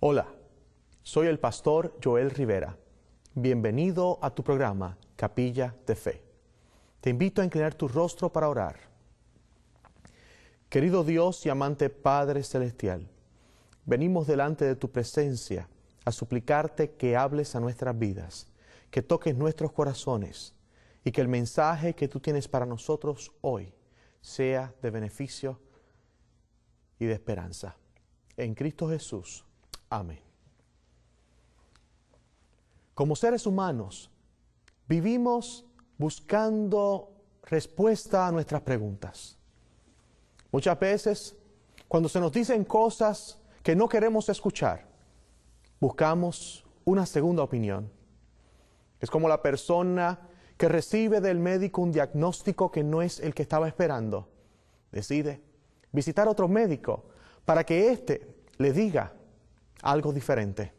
Hola, soy el pastor Joel Rivera. Bienvenido a tu programa Capilla de Fe. Te invito a inclinar tu rostro para orar. Querido Dios y amante Padre Celestial, venimos delante de tu presencia a suplicarte que hables a nuestras vidas, que toques nuestros corazones y que el mensaje que tú tienes para nosotros hoy sea de beneficio y de esperanza. En Cristo Jesús. Amén. Como seres humanos, vivimos buscando respuesta a nuestras preguntas. Muchas veces, cuando se nos dicen cosas que no queremos escuchar, buscamos una segunda opinión. Es como la persona que recibe del médico un diagnóstico que no es el que estaba esperando. Decide visitar a otro médico para que éste le diga algo diferente.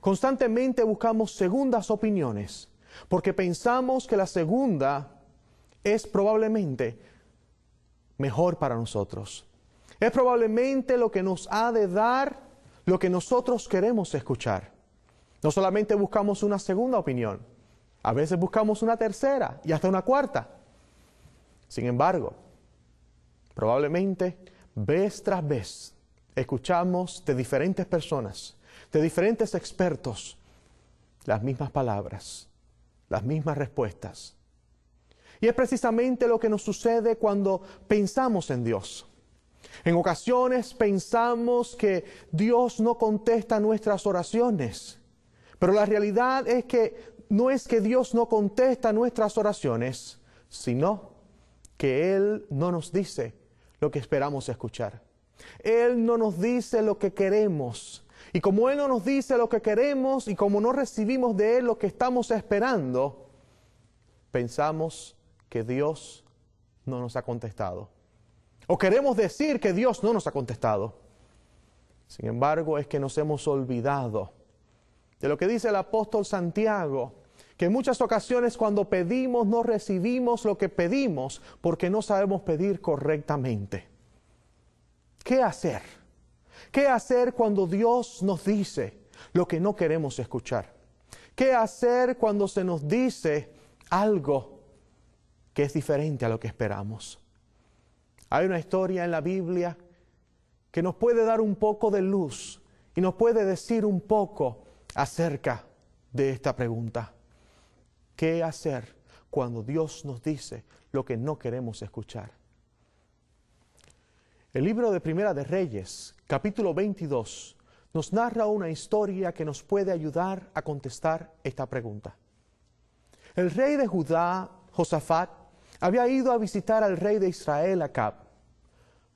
Constantemente buscamos segundas opiniones porque pensamos que la segunda es probablemente mejor para nosotros. Es probablemente lo que nos ha de dar lo que nosotros queremos escuchar. No solamente buscamos una segunda opinión, a veces buscamos una tercera y hasta una cuarta. Sin embargo, probablemente vez tras vez escuchamos de diferentes personas, de diferentes expertos, las mismas palabras, las mismas respuestas. Y es precisamente lo que nos sucede cuando pensamos en Dios. En ocasiones pensamos que Dios no contesta nuestras oraciones, pero la realidad es que no es que Dios no contesta nuestras oraciones, sino que Él no nos dice lo que esperamos escuchar. Él no nos dice lo que queremos. Y como Él no nos dice lo que queremos y como no recibimos de Él lo que estamos esperando, pensamos que Dios no nos ha contestado. O queremos decir que Dios no nos ha contestado. Sin embargo, es que nos hemos olvidado de lo que dice el apóstol Santiago, que en muchas ocasiones cuando pedimos no recibimos lo que pedimos porque no sabemos pedir correctamente. ¿Qué hacer? ¿Qué hacer cuando Dios nos dice lo que no queremos escuchar? ¿Qué hacer cuando se nos dice algo que es diferente a lo que esperamos? Hay una historia en la Biblia que nos puede dar un poco de luz y nos puede decir un poco acerca de esta pregunta. ¿Qué hacer cuando Dios nos dice lo que no queremos escuchar? El libro de Primera de Reyes, capítulo 22, nos narra una historia que nos puede ayudar a contestar esta pregunta. El rey de Judá, Josafat, había ido a visitar al rey de Israel, Acab.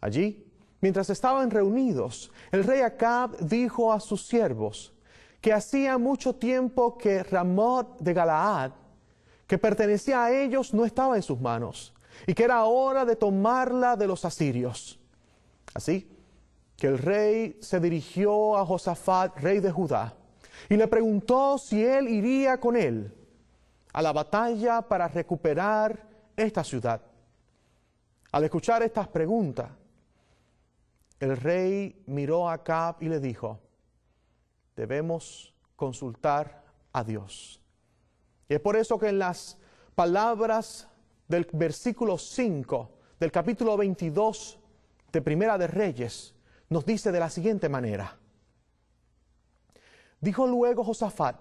Allí, mientras estaban reunidos, el rey Acab dijo a sus siervos que hacía mucho tiempo que Ramot de Galaad, que pertenecía a ellos, no estaba en sus manos, y que era hora de tomarla de los asirios. Así que el rey se dirigió a Josafat, rey de Judá, y le preguntó si él iría con él a la batalla para recuperar esta ciudad. Al escuchar estas preguntas, el rey miró a Cab y le dijo, debemos consultar a Dios. Y es por eso que en las palabras del versículo 5 del capítulo 22 de Primera de Reyes nos dice de la siguiente manera. Dijo luego Josafat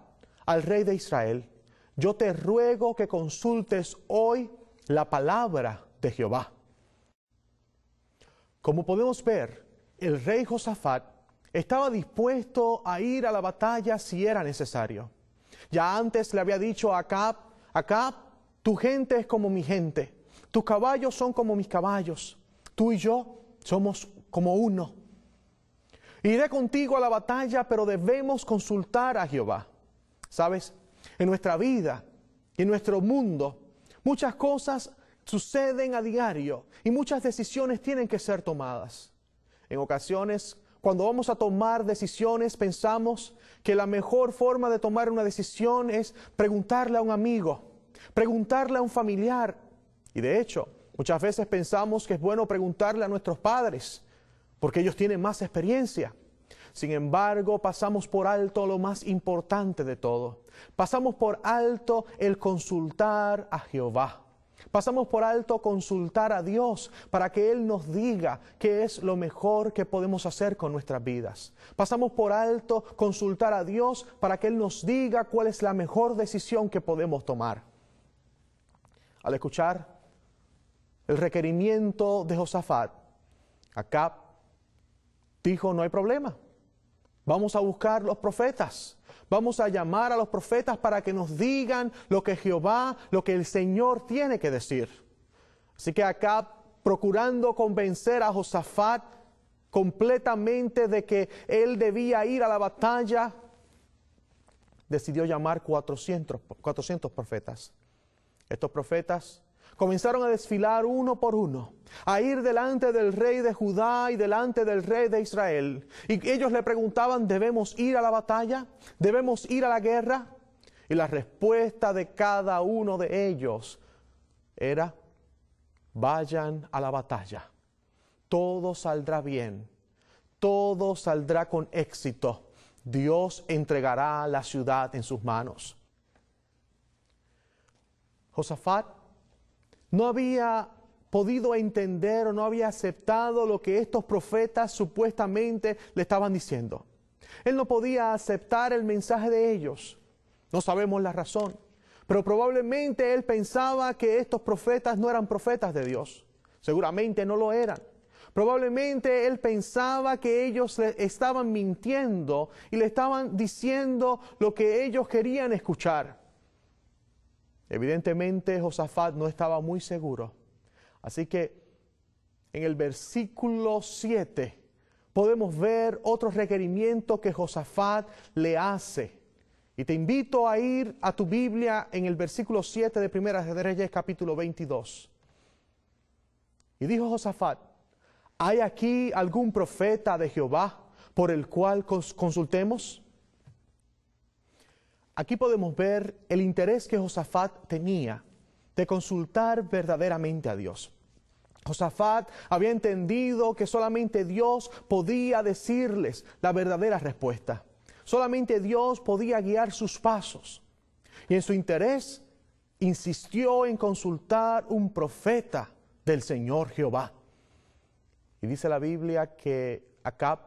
al rey de Israel, yo te ruego que consultes hoy la palabra de Jehová. Como podemos ver, el rey Josafat estaba dispuesto a ir a la batalla si era necesario. Ya antes le había dicho a Acab, Acab, tu gente es como mi gente, tus caballos son como mis caballos, tú y yo somos como uno. Iré contigo a la batalla, pero debemos consultar a Jehová. ¿Sabes? En nuestra vida, y en nuestro mundo, muchas cosas suceden a diario y muchas decisiones tienen que ser tomadas. En ocasiones, cuando vamos a tomar decisiones, pensamos que la mejor forma de tomar una decisión es preguntarle a un amigo, preguntarle a un familiar. Y de hecho, Muchas veces pensamos que es bueno preguntarle a nuestros padres, porque ellos tienen más experiencia. Sin embargo, pasamos por alto lo más importante de todo. Pasamos por alto el consultar a Jehová. Pasamos por alto consultar a Dios para que Él nos diga qué es lo mejor que podemos hacer con nuestras vidas. Pasamos por alto consultar a Dios para que Él nos diga cuál es la mejor decisión que podemos tomar. Al escuchar el requerimiento de Josafat, acá dijo, no hay problema, vamos a buscar los profetas, vamos a llamar a los profetas para que nos digan lo que Jehová, lo que el Señor tiene que decir. Así que acá procurando convencer a Josafat completamente de que él debía ir a la batalla, decidió llamar 400, 400 profetas. Estos profetas comenzaron a desfilar uno por uno, a ir delante del rey de Judá y delante del rey de Israel. Y ellos le preguntaban, ¿debemos ir a la batalla? ¿Debemos ir a la guerra? Y la respuesta de cada uno de ellos era, vayan a la batalla. Todo saldrá bien, todo saldrá con éxito. Dios entregará la ciudad en sus manos. Josafat no había podido entender o no había aceptado lo que estos profetas supuestamente le estaban diciendo. Él no podía aceptar el mensaje de ellos. No sabemos la razón, pero probablemente él pensaba que estos profetas no eran profetas de Dios. Seguramente no lo eran. Probablemente él pensaba que ellos le estaban mintiendo y le estaban diciendo lo que ellos querían escuchar. Evidentemente Josafat no estaba muy seguro. Así que en el versículo 7 podemos ver otro requerimiento que Josafat le hace. Y te invito a ir a tu Biblia en el versículo 7 de Primera de Reyes capítulo 22. Y dijo Josafat, ¿hay aquí algún profeta de Jehová por el cual consultemos? Aquí podemos ver el interés que Josafat tenía de consultar verdaderamente a Dios. Josafat había entendido que solamente Dios podía decirles la verdadera respuesta. Solamente Dios podía guiar sus pasos. Y en su interés insistió en consultar un profeta del Señor Jehová. Y dice la Biblia que acá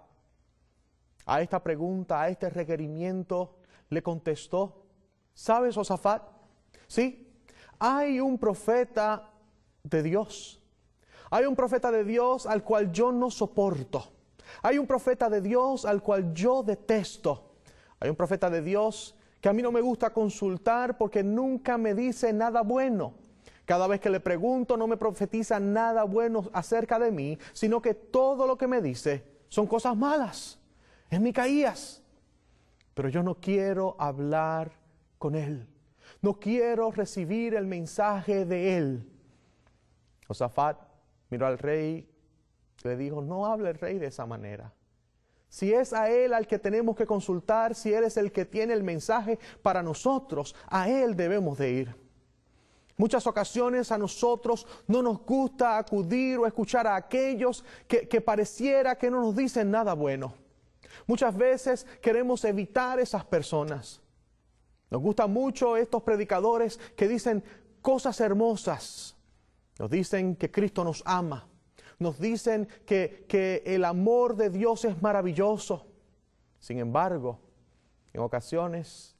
a esta pregunta, a este requerimiento, le contestó, ¿sabes, Osafat? Sí, hay un profeta de Dios. Hay un profeta de Dios al cual yo no soporto. Hay un profeta de Dios al cual yo detesto. Hay un profeta de Dios que a mí no me gusta consultar porque nunca me dice nada bueno. Cada vez que le pregunto no me profetiza nada bueno acerca de mí, sino que todo lo que me dice son cosas malas. Es Micaías pero yo no quiero hablar con Él. No quiero recibir el mensaje de Él. Josafat miró al rey y le dijo, no hable el rey de esa manera. Si es a Él al que tenemos que consultar, si Él es el que tiene el mensaje para nosotros, a Él debemos de ir. Muchas ocasiones a nosotros no nos gusta acudir o escuchar a aquellos que pareciera que no nos dicen nada bueno. Muchas veces queremos evitar esas personas. Nos gustan mucho estos predicadores que dicen cosas hermosas. Nos dicen que Cristo nos ama. Nos dicen que, el amor de Dios es maravilloso. Sin embargo, en ocasiones,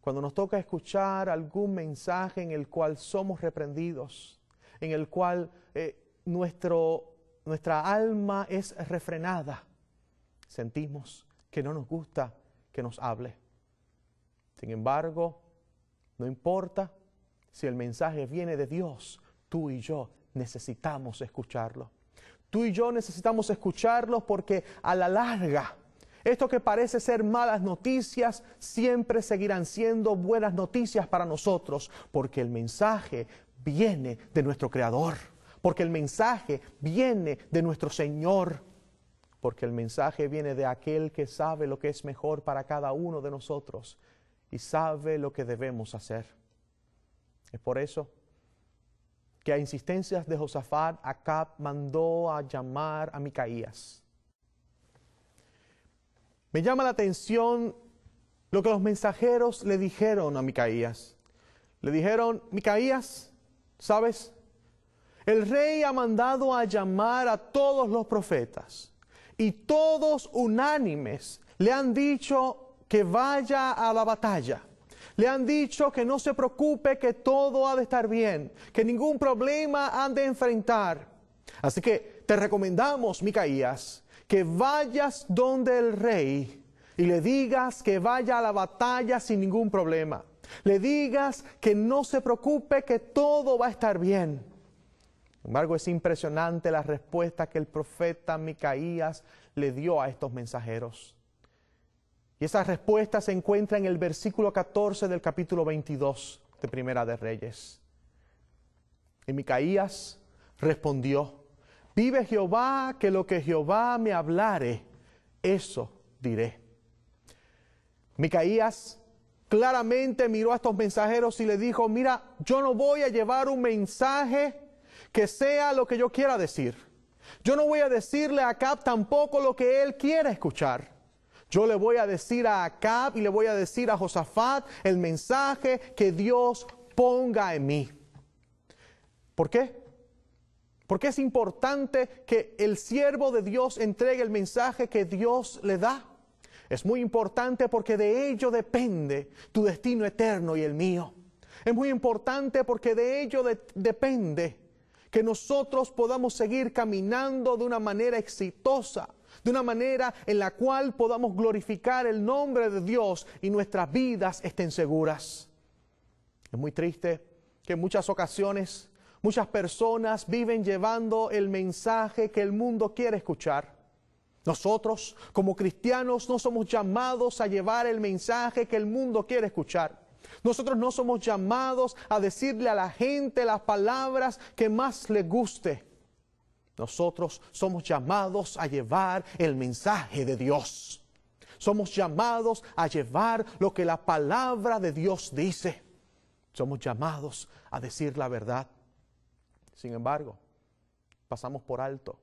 cuando nos toca escuchar algún mensaje en el cual somos reprendidos, en el cual eh, nuestra alma es refrenada, sentimos que no nos gusta que nos hable. Sin embargo, no importa si el mensaje viene de Dios, tú y yo necesitamos escucharlo. Tú y yo necesitamos escucharlo porque a la larga, esto que parece ser malas noticias, siempre seguirán siendo buenas noticias para nosotros, porque el mensaje viene de nuestro Creador, porque el mensaje viene de nuestro Señor porque el mensaje viene de aquel que sabe lo que es mejor para cada uno de nosotros y sabe lo que debemos hacer. Es por eso que a insistencias de Josafat, Acab mandó a llamar a Micaías. Me llama la atención lo que los mensajeros le dijeron a Micaías. Le dijeron, Micaías, ¿sabes? El rey ha mandado a llamar a todos los profetas y todos unánimes le han dicho que vaya a la batalla. Le han dicho que no se preocupe, que todo ha de estar bien, que ningún problema han de enfrentar. Así que te recomendamos, Micaías, que vayas donde el rey y le digas que vaya a la batalla sin ningún problema. Le digas que no se preocupe, que todo va a estar bien. Sin embargo, es impresionante la respuesta que el profeta Micaías le dio a estos mensajeros. Y esa respuesta se encuentra en el versículo 14 del capítulo 22 de Primera de Reyes. Y Micaías respondió, vive Jehová, que lo que Jehová me hablare, eso diré. Micaías claramente miró a estos mensajeros y le dijo, mira, yo no voy a llevar un mensaje que sea lo que yo quiera decir. Yo no voy a decirle a Acab tampoco lo que él quiera escuchar. Yo le voy a decir a Acab y le voy a decir a Josafat el mensaje que Dios ponga en mí. ¿Por qué? Porque es importante que el siervo de Dios entregue el mensaje que Dios le da. Es muy importante porque de ello depende tu destino eterno y el mío. Es muy importante porque de ello depende que nosotros podamos seguir caminando de una manera exitosa, de una manera en la cual podamos glorificar el nombre de Dios y nuestras vidas estén seguras. Es muy triste que en muchas ocasiones muchas personas viven llevando el mensaje que el mundo quiere escuchar. Nosotros, como cristianos, no somos llamados a llevar el mensaje que el mundo quiere escuchar. Nosotros no somos llamados a decirle a la gente las palabras que más le guste. Nosotros somos llamados a llevar el mensaje de Dios. Somos llamados a llevar lo que la palabra de Dios dice. Somos llamados a decir la verdad. Sin embargo, pasamos por alto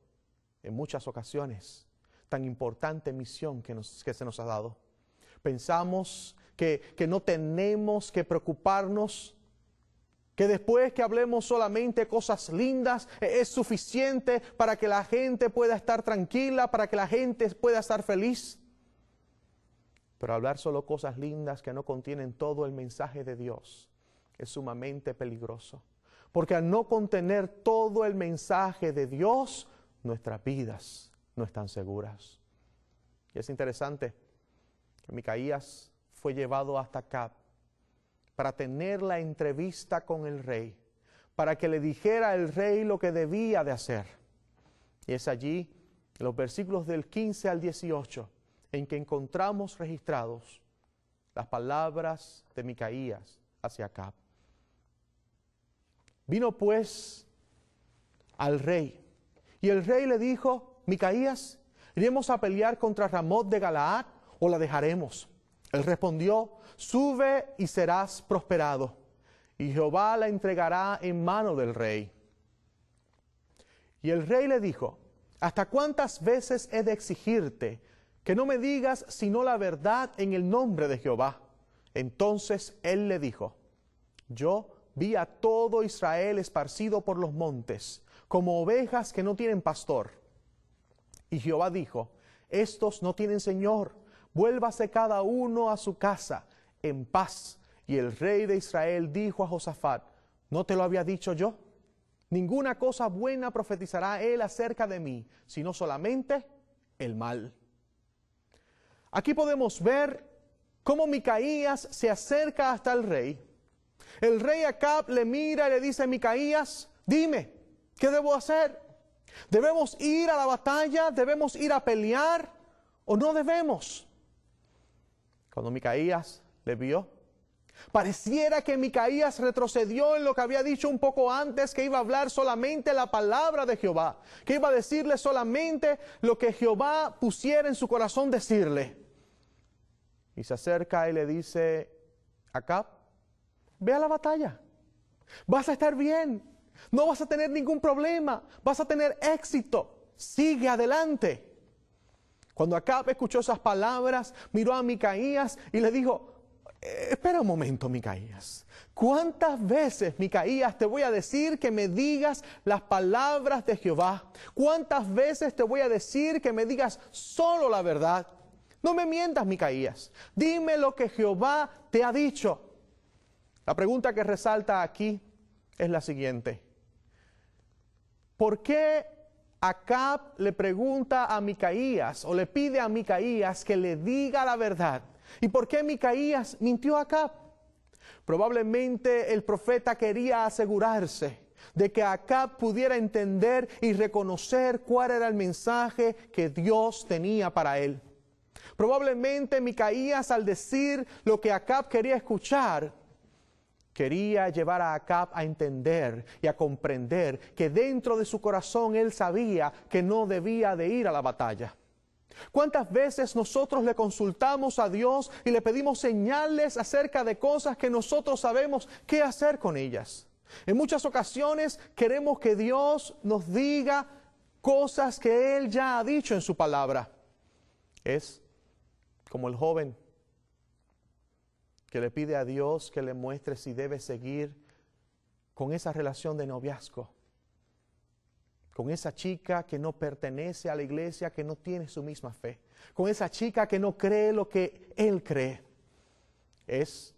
en muchas ocasiones tan importante misión que, que se nos ha dado. Pensamos que, no tenemos que preocuparnos, que después que hablemos solamente cosas lindas eh, es suficiente para que la gente pueda estar tranquila, para que la gente pueda estar feliz. Pero hablar solo cosas lindas que no contienen todo el mensaje de Dios es sumamente peligroso. Porque al no contener todo el mensaje de Dios, nuestras vidas no están seguras. Y es interesante que Micaías fue llevado hasta Cap para tener la entrevista con el rey, para que le dijera el rey lo que debía de hacer. Y es allí, en los versículos del 15 al 18, en que encontramos registrados las palabras de Micaías hacia acá. Vino pues al rey, y el rey le dijo, Micaías, iremos a pelear contra Ramot de Galaad o la dejaremos. Él respondió, sube y serás prosperado, y Jehová la entregará en mano del rey. Y el rey le dijo, ¿hasta cuántas veces he de exigirte que no me digas sino la verdad en el nombre de Jehová? Entonces él le dijo, yo vi a todo Israel esparcido por los montes, como ovejas que no tienen pastor. Y Jehová dijo, estos no tienen señor, Vuélvase cada uno a su casa en paz. Y el rey de Israel dijo a Josafat, ¿no te lo había dicho yo? Ninguna cosa buena profetizará él acerca de mí, sino solamente el mal. Aquí podemos ver cómo Micaías se acerca hasta el rey. El rey Acab le mira y le dice Micaías, dime, ¿qué debo hacer? ¿Debemos ir a la batalla? ¿Debemos ir a pelear? ¿O no debemos? Cuando Micaías le vio, pareciera que Micaías retrocedió en lo que había dicho un poco antes, que iba a hablar solamente la palabra de Jehová, que iba a decirle solamente lo que Jehová pusiera en su corazón decirle. Y se acerca y le dice, Acá, ve a la batalla, vas a estar bien, no vas a tener ningún problema, vas a tener éxito, sigue adelante. Cuando Acab escuchó esas palabras, miró a Micaías y le dijo, eh, espera un momento, Micaías. ¿Cuántas veces, Micaías, te voy a decir que me digas las palabras de Jehová? ¿Cuántas veces te voy a decir que me digas solo la verdad? No me mientas, Micaías. Dime lo que Jehová te ha dicho. La pregunta que resalta aquí es la siguiente. ¿Por qué Acab le pregunta a Micaías o le pide a Micaías que le diga la verdad. ¿Y por qué Micaías mintió a Acab? Probablemente el profeta quería asegurarse de que Acab pudiera entender y reconocer cuál era el mensaje que Dios tenía para él. Probablemente Micaías al decir lo que Acab quería escuchar, Quería llevar a Acab a entender y a comprender que dentro de su corazón él sabía que no debía de ir a la batalla. ¿Cuántas veces nosotros le consultamos a Dios y le pedimos señales acerca de cosas que nosotros sabemos qué hacer con ellas? En muchas ocasiones queremos que Dios nos diga cosas que Él ya ha dicho en su palabra. Es como el joven que le pide a Dios que le muestre si debe seguir con esa relación de noviazgo, con esa chica que no pertenece a la iglesia, que no tiene su misma fe, con esa chica que no cree lo que él cree. Es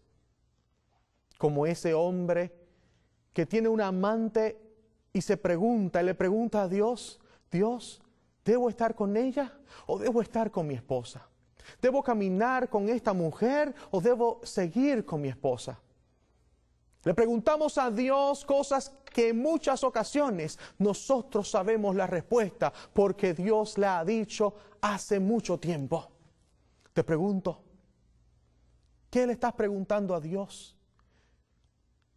como ese hombre que tiene un amante y se pregunta, y le pregunta a Dios, Dios, ¿debo estar con ella o debo estar con mi esposa? ¿Debo caminar con esta mujer o debo seguir con mi esposa? Le preguntamos a Dios cosas que en muchas ocasiones nosotros sabemos la respuesta porque Dios la ha dicho hace mucho tiempo. Te pregunto, ¿qué le estás preguntando a Dios?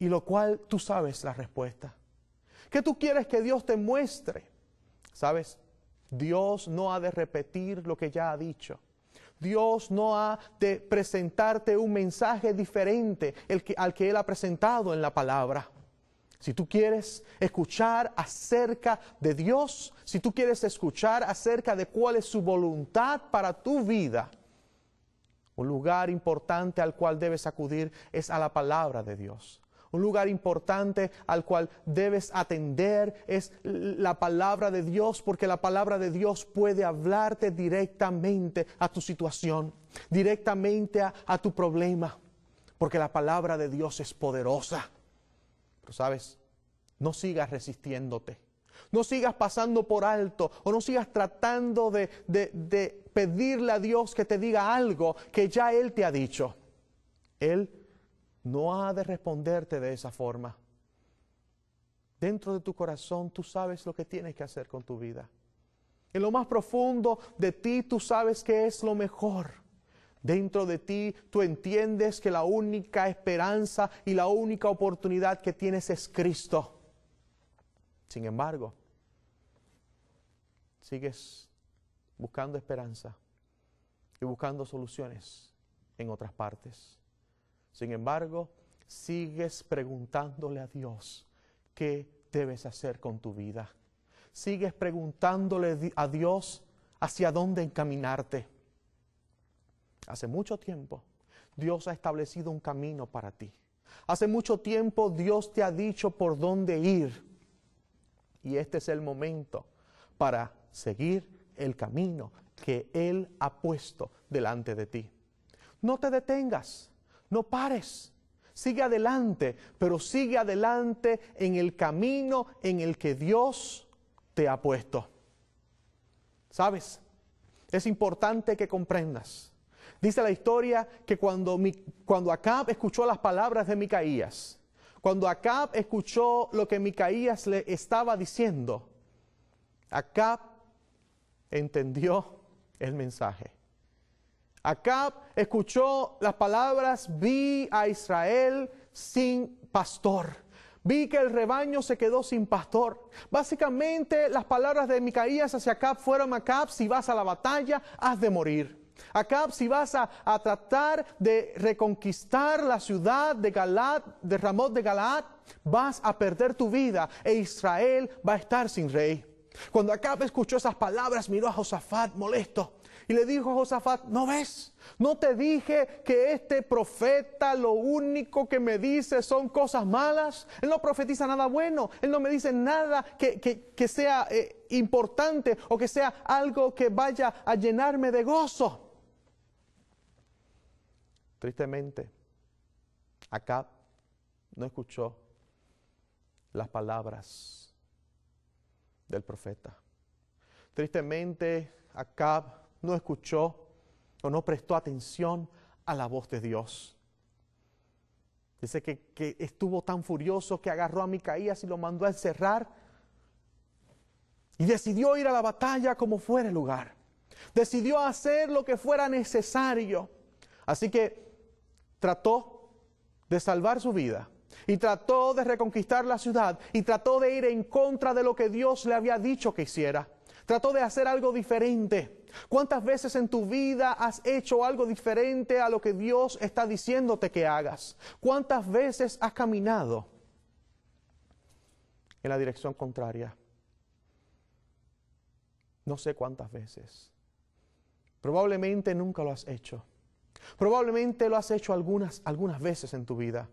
Y lo cual tú sabes la respuesta. ¿Qué tú quieres que Dios te muestre? ¿Sabes? Dios no ha de repetir lo que ya ha dicho. Dios no ha de presentarte un mensaje diferente al que Él ha presentado en la palabra. Si tú quieres escuchar acerca de Dios, si tú quieres escuchar acerca de cuál es su voluntad para tu vida, un lugar importante al cual debes acudir es a la palabra de Dios. Un lugar importante al cual debes atender es la palabra de Dios, porque la palabra de Dios puede hablarte directamente a tu situación, directamente a, tu problema, porque la palabra de Dios es poderosa. Pero sabes, no sigas resistiéndote. No sigas pasando por alto o no sigas tratando de, de, pedirle a Dios que te diga algo que ya Él te ha dicho. Él no ha de responderte de esa forma. Dentro de tu corazón tú sabes lo que tienes que hacer con tu vida. En lo más profundo de ti tú sabes que es lo mejor. Dentro de ti tú entiendes que la única esperanza y la única oportunidad que tienes es Cristo. Sin embargo, sigues buscando esperanza y buscando soluciones en otras partes. Sin embargo, sigues preguntándole a Dios qué debes hacer con tu vida. Sigues preguntándole a Dios hacia dónde encaminarte. Hace mucho tiempo Dios ha establecido un camino para ti. Hace mucho tiempo Dios te ha dicho por dónde ir. Y este es el momento para seguir el camino que Él ha puesto delante de ti. No te detengas. No pares. Sigue adelante, pero sigue adelante en el camino en el que Dios te ha puesto. ¿Sabes? Es importante que comprendas. Dice la historia que cuando, Acab escuchó las palabras de Micaías, cuando Acab escuchó lo que Micaías le estaba diciendo, Acab entendió el mensaje. Acab escuchó las palabras, vi a Israel sin pastor. Vi que el rebaño se quedó sin pastor. Básicamente las palabras de Micaías hacia Acab fueron, Acab, si vas a la batalla, has de morir. Acab, si vas a, tratar de reconquistar la ciudad de Galat, de Ramot de Galat, vas a perder tu vida e Israel va a estar sin rey. Cuando Acab escuchó esas palabras, miró a Josafat molesto y le dijo a Josafat, ¿no ves? ¿No te dije que este profeta lo único que me dice son cosas malas? Él no profetiza nada bueno, él no me dice nada que, sea eh, importante o que sea algo que vaya a llenarme de gozo. Tristemente, Acab no escuchó las palabras del profeta. Tristemente, Acab no escuchó o no prestó atención a la voz de Dios. Dice que, que, estuvo tan furioso que agarró a Micaías y lo mandó a encerrar. Y decidió ir a la batalla como fuera el lugar. Decidió hacer lo que fuera necesario. Así que trató de salvar su vida. Y trató de reconquistar la ciudad. Y trató de ir en contra de lo que Dios le había dicho que hiciera. Trató de hacer algo diferente. ¿Cuántas veces en tu vida has hecho algo diferente a lo que Dios está diciéndote que hagas? ¿Cuántas veces has caminado en la dirección contraria? No sé cuántas veces. Probablemente nunca lo has hecho. Probablemente lo has hecho algunas, algunas veces en tu vida.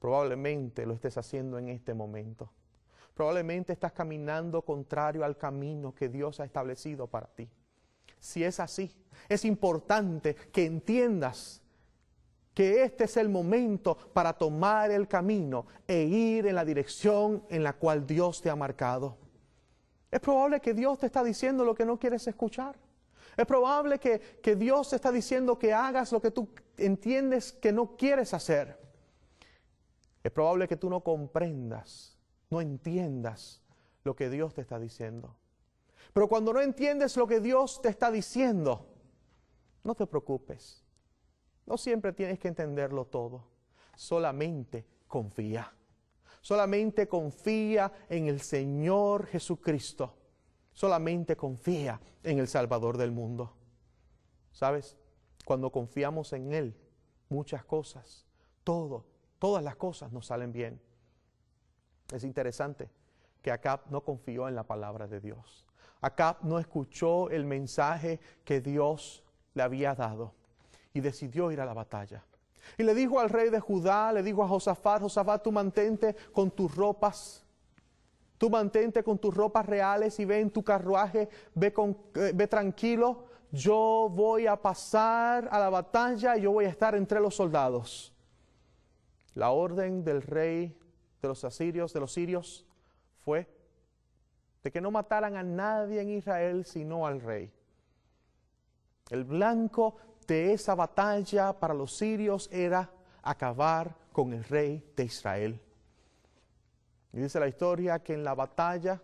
Probablemente lo estés haciendo en este momento. Probablemente estás caminando contrario al camino que Dios ha establecido para ti. Si es así, es importante que entiendas que este es el momento para tomar el camino e ir en la dirección en la cual Dios te ha marcado. Es probable que Dios te está diciendo lo que no quieres escuchar. Es probable que, que Dios te está diciendo que hagas lo que tú entiendes que no quieres hacer. Es probable que tú no comprendas no entiendas lo que Dios te está diciendo. Pero cuando no entiendes lo que Dios te está diciendo, no te preocupes. No siempre tienes que entenderlo todo. Solamente confía. Solamente confía en el Señor Jesucristo. Solamente confía en el Salvador del mundo. ¿Sabes? Cuando confiamos en Él, muchas cosas, todo, todas las cosas nos salen bien. Es interesante que Acab no confió en la palabra de Dios. Acab no escuchó el mensaje que Dios le había dado y decidió ir a la batalla. Y le dijo al rey de Judá, le dijo a Josafat, Josafat, tú mantente con tus ropas, tú mantente con tus ropas reales y ve en tu carruaje, ve, eh, tranquilo, yo voy a pasar a la batalla y yo voy a estar entre los soldados. La orden del rey de los asirios, de los sirios, fue de que no mataran a nadie en Israel sino al rey. El blanco de esa batalla para los sirios era acabar con el rey de Israel. Y dice la historia que en la batalla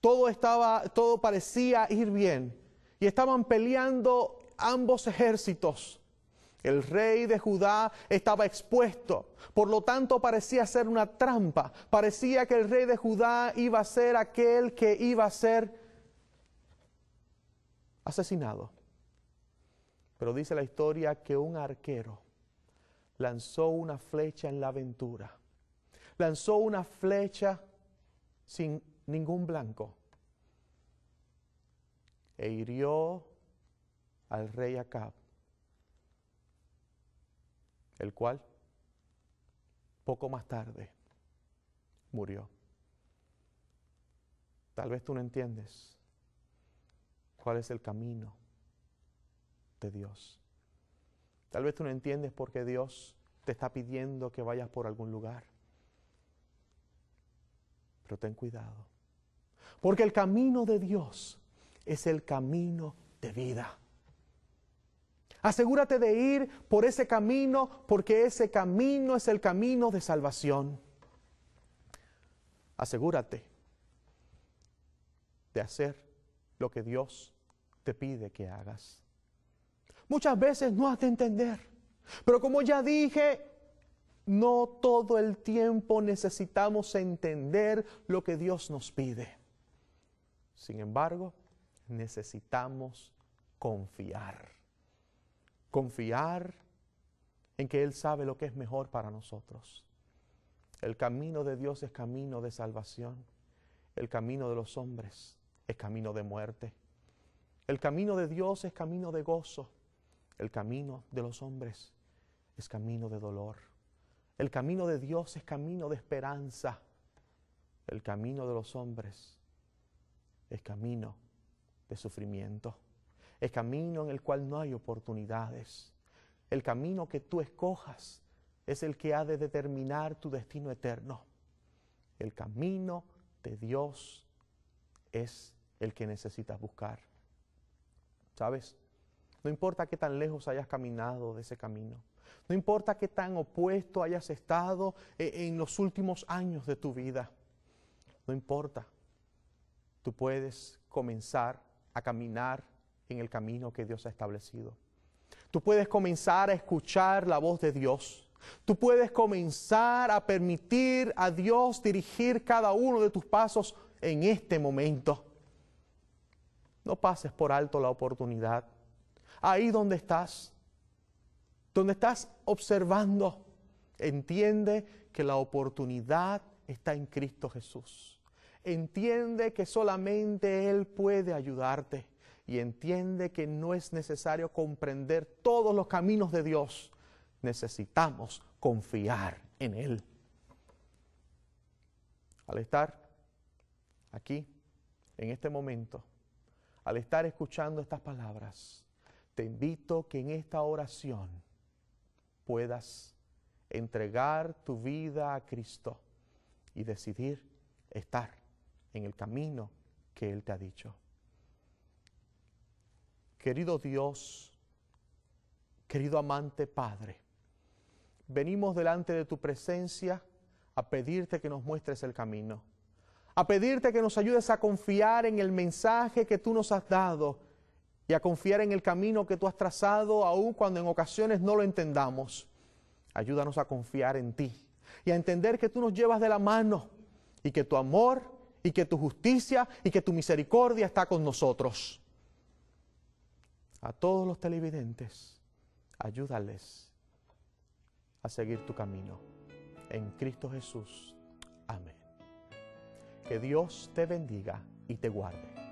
todo estaba, todo parecía ir bien. Y estaban peleando ambos ejércitos. El rey de Judá estaba expuesto, por lo tanto parecía ser una trampa, parecía que el rey de Judá iba a ser aquel que iba a ser asesinado. Pero dice la historia que un arquero lanzó una flecha en la aventura, lanzó una flecha sin ningún blanco e hirió al rey Acab el cual poco más tarde murió. Tal vez tú no entiendes cuál es el camino de Dios. Tal vez tú no entiendes por qué Dios te está pidiendo que vayas por algún lugar. Pero ten cuidado. Porque el camino de Dios es el camino de vida. Asegúrate de ir por ese camino porque ese camino es el camino de salvación. Asegúrate de hacer lo que Dios te pide que hagas. Muchas veces no has de entender, pero como ya dije, no todo el tiempo necesitamos entender lo que Dios nos pide. Sin embargo, necesitamos confiar confiar en que Él sabe lo que es mejor para nosotros. El camino de Dios es camino de salvación. El camino de los hombres es camino de muerte. El camino de Dios es camino de gozo. El camino de los hombres es camino de dolor. El camino de Dios es camino de esperanza. El camino de los hombres es camino de sufrimiento. Es camino en el cual no hay oportunidades. El camino que tú escojas es el que ha de determinar tu destino eterno. El camino de Dios es el que necesitas buscar. ¿Sabes? No importa qué tan lejos hayas caminado de ese camino. No importa qué tan opuesto hayas estado e, en los últimos años de tu vida. No importa. Tú puedes comenzar a caminar en el camino que Dios ha establecido. Tú puedes comenzar a escuchar la voz de Dios. Tú puedes comenzar a permitir a Dios dirigir cada uno de tus pasos en este momento. No pases por alto la oportunidad. Ahí donde estás, donde estás observando, entiende que la oportunidad está en Cristo Jesús. Entiende que solamente Él puede ayudarte y entiende que no es necesario comprender todos los caminos de Dios. Necesitamos confiar en Él. Al estar aquí, en este momento, al estar escuchando estas palabras, te invito que en esta oración puedas entregar tu vida a Cristo y decidir estar en el camino que Él te ha dicho. Querido Dios, querido amante Padre, venimos delante de tu presencia a pedirte que nos muestres el camino, a pedirte que nos ayudes a confiar en el mensaje que tú nos has dado y a confiar en el camino que tú has trazado, aun cuando en ocasiones no lo entendamos. Ayúdanos a confiar en ti y a entender que tú nos llevas de la mano y que tu amor y que tu justicia y que tu misericordia está con nosotros a todos los televidentes, ayúdales a seguir tu camino. En Cristo Jesús. Amén. Que Dios te bendiga y te guarde.